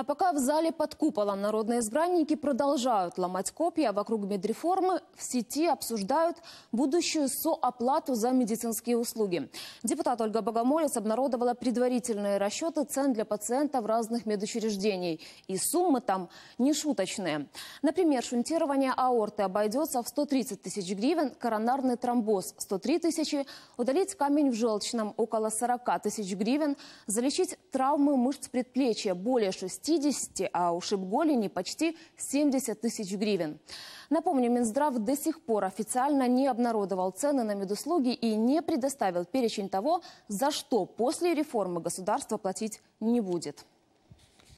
А пока в зале под куполом народные избранники продолжают ломать копья вокруг медреформы, в сети обсуждают будущую сооплату за медицинские услуги. Депутат Ольга Богомолец обнародовала предварительные расчеты цен для пациентов разных медучреждений. И суммы там не шуточные. Например, шунтирование аорты обойдется в 130 тысяч гривен, коронарный тромбоз – 103 тысячи, удалить камень в желчном – около 40 тысяч гривен, залечить травмы мышц предплечья – более 6 60, а ушиб голени почти 70 тысяч гривен. Напомню, Минздрав до сих пор официально не обнародовал цены на медуслуги и не предоставил перечень того, за что после реформы государство платить не будет.